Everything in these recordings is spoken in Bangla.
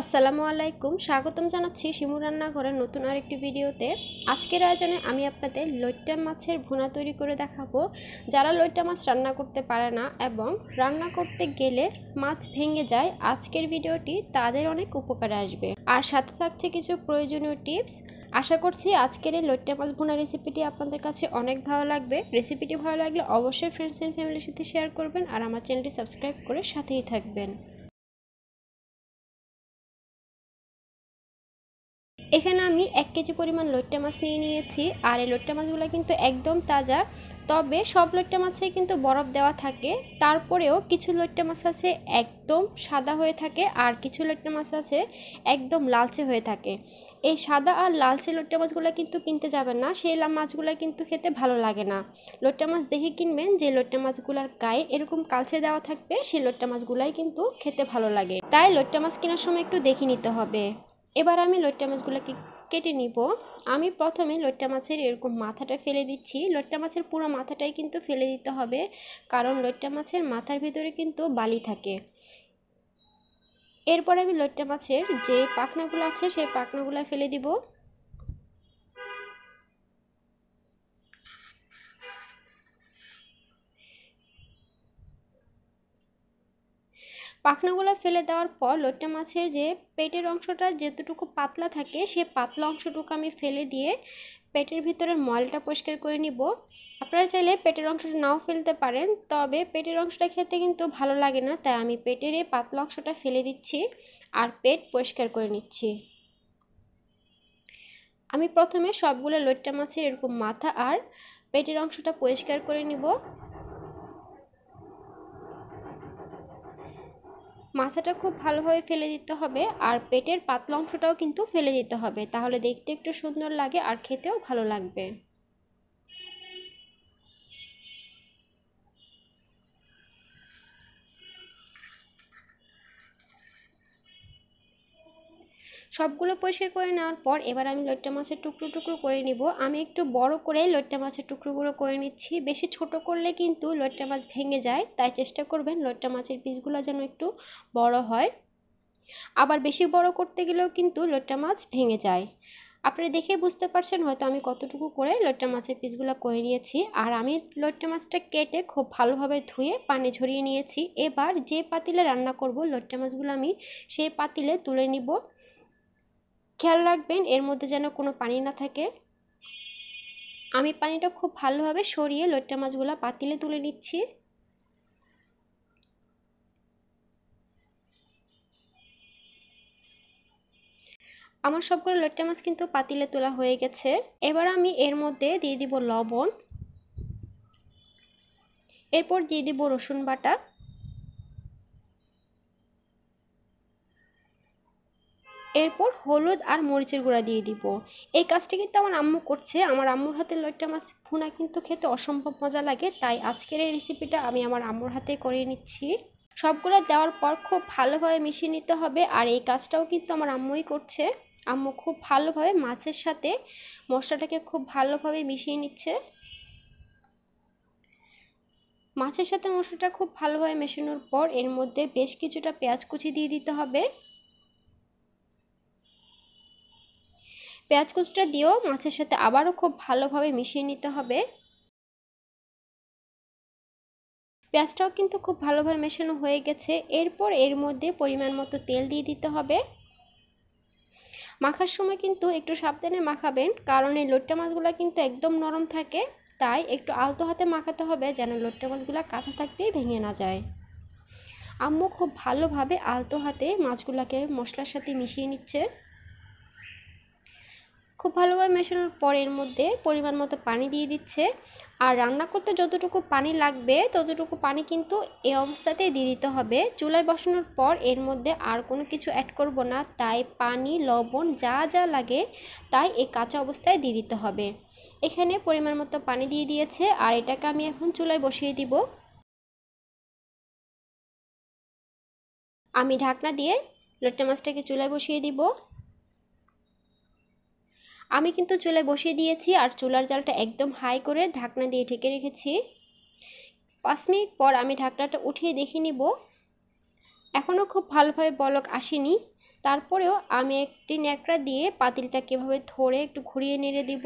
আসসালামু আলাইকুম স্বাগতম জানাচ্ছি শিমুর রান্নাঘরের নতুন আরেকটি ভিডিওতে আজকের আয়োজনে আমি আপনাদের লইট্টা মাছের ভুনা তৈরি করে দেখাবো যারা লইট্টা মাছ রান্না করতে পারে না এবং রান্না করতে গেলে মাছ ভেঙে যায় আজকের ভিডিওটি তাদের অনেক উপকারে আসবে আর সাথে থাকছে কিছু প্রয়োজনীয় টিপস আশা করছি আজকের এই লইট্টা মাছ ভুনা রেসিপিটি আপনাদের কাছে অনেক ভালো লাগবে রেসিপিটি ভালো লাগলে অবশ্যই ফ্রেন্ডস অ্যান্ড ফ্যামিলির সাথে শেয়ার করবেন আর আমার চ্যানেলটি সাবস্ক্রাইব করে সাথেই থাকবেন এখানে আমি এক কেজি পরিমাণ লোট্টা মাছ নিয়ে নিয়েছি আর এই লোট্টা মাছগুলো কিন্তু একদম তাজা তবে সব লোট্টা মাছে কিন্তু বরফ দেওয়া থাকে তারপরেও কিছু লোট্টা মাছ আছে একদম সাদা হয়ে থাকে আর কিছু লোট্টা মাছ আছে একদম লালচে হয়ে থাকে এই সাদা আর লালচে লোট্টা মাছগুলো কিন্তু কিনতে যাবেন না সেই মাছগুলো কিন্তু খেতে ভালো লাগে না লোট্টা মাছ দেখে কিনবেন যে লোট্টা মাছগুলোর গায়ে এরকম কালচে দেওয়া থাকবে সেই লোট্টা মাছগুলাই কিন্তু খেতে ভালো লাগে তাই লোট্টা মাছ কেনার সময় একটু দেখে নিতে হবে এবার আমি লইট্টা মাছগুলোকে কেটে নিব আমি প্রথমে লইট্টা মাছের এরকম মাথাটা ফেলে দিচ্ছি লইট্টা মাছের পুরো মাথাটাই কিন্তু ফেলে দিতে হবে কারণ লইট্টা মাছের মাথার ভিতরে কিন্তু বালি থাকে এরপরে আমি লইট্টা মাছের যে পাখনাগুলো আছে সেই পাখনাগুলো ফেলে দিব পাখনাগুলো ফেলে দেওয়ার পর লোট্টা মাছের যে পেটের অংশটা যেতটুকু পাতলা থাকে সে পাতলা অংশটুকু আমি ফেলে দিয়ে পেটের ভিতরের মলটা পরিষ্কার করে নিব আপনারা চাইলে পেটের অংশটা নাও ফেলতে পারেন তবে পেটের অংশটা খেতে কিন্তু ভালো লাগে না তাই আমি পেটের এই পাতলা অংশটা ফেলে দিচ্ছি আর পেট পরিষ্কার করে নিচ্ছি আমি প্রথমে সবগুলো লোটটা মাছের এরকম মাথা আর পেটের অংশটা পরিষ্কার করে নিব মাথাটা খুব ভালোভাবে ফেলে দিতে হবে আর পেটের পাতলা অংশটাও কিন্তু ফেলে দিতে হবে তাহলে দেখতে একটু সুন্দর লাগে আর খেতেও ভালো লাগবে সবগুলো পরিষ্কার করে নেওয়ার পর এবার আমি লইট্টা মাছের টুকরো টুকরো করে নিব আমি একটু বড় করেই লইট্টা মাছের টুকরোগুলো করে নিচ্ছি বেশি ছোট করলে কিন্তু লইট্টা মাছ ভেঙে যায় তাই চেষ্টা করবেন লইট্টা মাছের পিসগুলো যেন একটু বড় হয় আবার বেশি বড় করতে গেলেও কিন্তু লইট্টা মাছ ভেঙে যায় আপনারা দেখে বুঝতে পারছেন হয়তো আমি কতটুকু করে লট্টা মাছের পিসগুলো করে নিয়েছি আর আমি লট্টা মাছটা কেটে খুব ভালোভাবে ধুয়ে পানি ঝরিয়ে নিয়েছি এবার যে পাতিলে রান্না করব লট্টা মাছগুলো আমি সেই পাতিলে তুলে নিব খেয়াল রাখবেন এর মধ্যে যেন কোনো পানি না থাকে আমি পানিটা খুব ভালোভাবে সরিয়ে লইট্টা মাছগুলো পাতিলে তুলে নিচ্ছি আমার সবগুলো লইট্টা মাছ কিন্তু পাতিলে তোলা হয়ে গেছে এবার আমি এর মধ্যে দিয়ে দিব লবণ এরপর দিয়ে দিব রসুন বাটা এরপর হলুদ আর মরিচের গুঁড়া দিয়ে দিব এই কাজটি কিন্তু আমার আম্মু করছে আমার আম্মুর হাতের লোকটা মাছ ভুনা কিন্তু খেতে অসম্ভব মজা লাগে তাই আজকের এই রেসিপিটা আমি আমার আম্মুর হাতে করিয়ে নিচ্ছি সবগুলো দেওয়ার পর খুব ভালোভাবে মিশিয়ে নিতে হবে আর এই কাজটাও কিন্তু আমার আম্মুই করছে আম্মু খুব ভালোভাবে মাছের সাথে মশলাটাকে খুব ভালোভাবে মিশিয়ে নিচ্ছে মাছের সাথে মশলাটা খুব ভালোভাবে মেশানোর পর এর মধ্যে বেশ কিছুটা পেঁয়াজ কুচি দিয়ে দিতে হবে পেঁয়াজ কুচটা দিয়েও মাছের সাথে আবারও খুব ভালোভাবে মিশিয়ে নিতে হবে পেঁয়াজটাও কিন্তু খুব ভালোভাবে মেশানো হয়ে গেছে এরপর এর মধ্যে পরিমাণ মতো তেল দিয়ে দিতে হবে মাখার সময় কিন্তু একটু সাবধানে মাখাবেন কারণ এই লোট্টা মাছগুলো কিন্তু একদম নরম থাকে তাই একটু আলতো হাতে মাখাতে হবে যেন লোট্টা মাছগুলো কাঁচা থাকতেই ভেঙে না যায় আম্মু খুব ভালোভাবে আলতো হাতে মাছগুলোকে মশলার সাথে মিশিয়ে নিচ্ছে খুব ভালোভাবে মেশানোর পর এর মধ্যে পরিমাণ মতো পানি দিয়ে দিচ্ছে আর রান্না করতে যতটুকু পানি লাগবে ততটুকু পানি কিন্তু এ অবস্থাতেই দিয়ে দিতে হবে চুলায় বসানোর পর এর মধ্যে আর কোনো কিছু অ্যাড করব না তাই পানি লবণ যা যা লাগে তাই এই কাঁচা অবস্থায় দিয়ে দিতে হবে এখানে পরিমাণ মতো পানি দিয়ে দিয়েছে আর এটাকে আমি এখন চুলায় বসিয়ে দিব আমি ঢাকনা দিয়ে লোট্টা মাছটাকে চুলায় বসিয়ে দিব আমি কিন্তু চুলে বসিয়ে দিয়েছি আর চুলার জালটা একদম হাই করে ঢাকনা দিয়ে ঢেকে রেখেছি পাঁচ মিনিট পর আমি ঢাকনাটা উঠিয়ে দেখে নিব এখনও খুব ভালোভাবে বলক আসেনি তারপরেও আমি একটি ন্যাকড়া দিয়ে পাতিলটা কীভাবে ধরে একটু ঘুরিয়ে নেড়ে দিব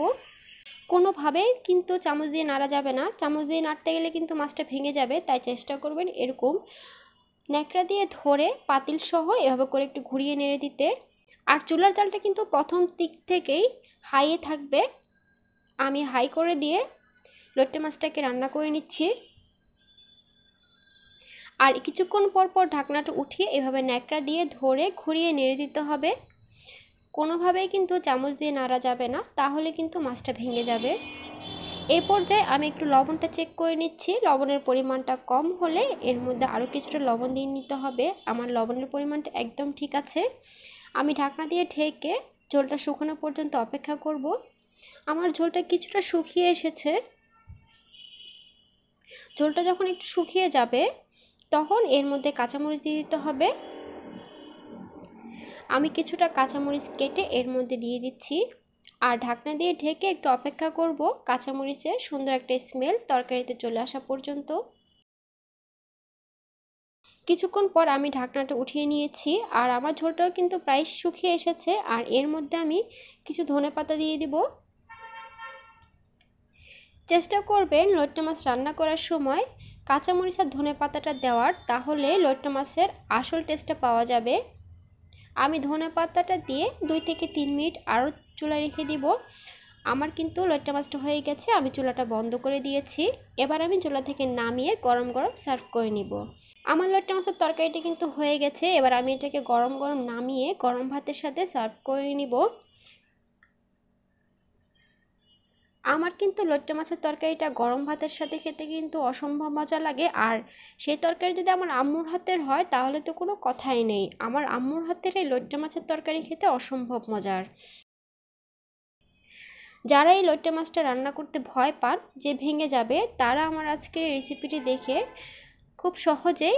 কোনোভাবেই কিন্তু চামচ দিয়ে নাড়া যাবে না চামচ দিয়ে নাড়তে গেলে কিন্তু মাছটা ভেঙে যাবে তাই চেষ্টা করবেন এরকম ন্যাকড়া দিয়ে ধরে পাতিল সহ এভাবে করে একটু ঘুরিয়ে নেড়ে দিতে আর চুলার জালটা কিন্তু প্রথম দিক থেকেই হাই থাকবে আমি হাই করে দিয়ে লোট্টে মাছটাকে রান্না করে নিচ্ছি আর কিছুক্ষণ পর পর ঢাকনাটা উঠিয়ে এভাবে ন্যাকড়া দিয়ে ধরে ঘুরিয়ে নেড়ে দিতে হবে কোনোভাবেই কিন্তু চামচ দিয়ে নাড়া যাবে না তাহলে কিন্তু মাছটা ভেঙে যাবে এই পর্যায়ে আমি একটু লবণটা চেক করে নিচ্ছি লবণের পরিমাণটা কম হলে এর মধ্যে আরও কিছুটা লবণ দিয়ে নিতে হবে আমার লবণের পরিমাণটা একদম ঠিক আছে আমি ঢাকনা দিয়ে ঢেকে ঝোলটা শুকানো পর্যন্ত অপেক্ষা করব আমার ঝোলটা কিছুটা শুকিয়ে এসেছে ঝোলটা যখন একটু শুকিয়ে যাবে তখন এর মধ্যে কাঁচামরিচ দিয়ে দিতে হবে আমি কিছুটা কাঁচামরিচ কেটে এর মধ্যে দিয়ে দিচ্ছি আর ঢাকনা দিয়ে ঢেকে একটু অপেক্ষা করব কাঁচামরিচে সুন্দর একটা স্মেল তরকারিতে চলে আসা পর্যন্ত কিছুক্ষণ পর আমি ঢাকনাটা উঠিয়ে নিয়েছি আর আমার ঝোলটাও কিন্তু প্রায় শুকিয়ে এসেছে আর এর মধ্যে আমি কিছু ধনে পাতা দিয়ে দিব চেষ্টা করবেন লইট্টা মাছ রান্না করার সময় কাঁচামরিচ আর ধনে পাতাটা দেওয়ার তাহলে লৈট্টা মাছের আসল টেস্টটা পাওয়া যাবে আমি ধনে পাতাটা দিয়ে দুই থেকে তিন মিনিট আরও চুলা রেখে দিব আমার কিন্তু লৈট্টা মাছটা হয়ে গেছে আমি চুলাটা বন্ধ করে দিয়েছি এবার আমি চুলা থেকে নামিয়ে গরম গরম সার্ভ করে নিব আমার লটটা মাছের তরকারিটা কিন্তু হয়ে গেছে এবার আমি এটাকে গরম গরম নামিয়ে গরম ভাতের সাথে সার্ভ করে নিব আমার কিন্তু লোট্টে মাছের তরকারিটা গরম ভাতের সাথে খেতে কিন্তু অসম্ভব মজা লাগে আর সেই তরকারি যদি আমার আম্মুর হাতের হয় তাহলে তো কোনো কথাই নেই আমার আম্মুর হাতের এই লোট্টে মাছের তরকারি খেতে অসম্ভব মজার যারা এই লোট্টে মাছটা রান্না করতে ভয় পান যে ভেঙে যাবে তারা আমার আজকের এই রেসিপিটি দেখে খুব সহজেই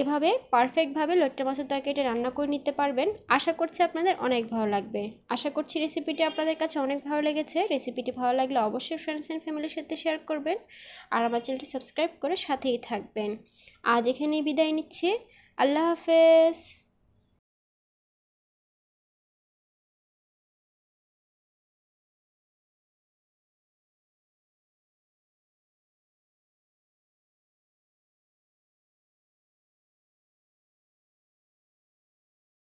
এভাবে পারফেক্টভাবে লোট্টা মাছের তরকারিটা রান্না করে নিতে পারবেন আশা করছি আপনাদের অনেক ভালো লাগবে আশা করছি রেসিপিটি আপনাদের কাছে অনেক ভালো লেগেছে রেসিপিটি ভালো লাগলে অবশ্যই ফ্রেন্ডস অ্যান্ড ফ্যামিলির সাথে শেয়ার করবেন আর আমার চ্যানেলটি সাবস্ক্রাইব করে সাথেই থাকবেন আজ এখানেই বিদায় নিচ্ছি আল্লাহ হাফেজ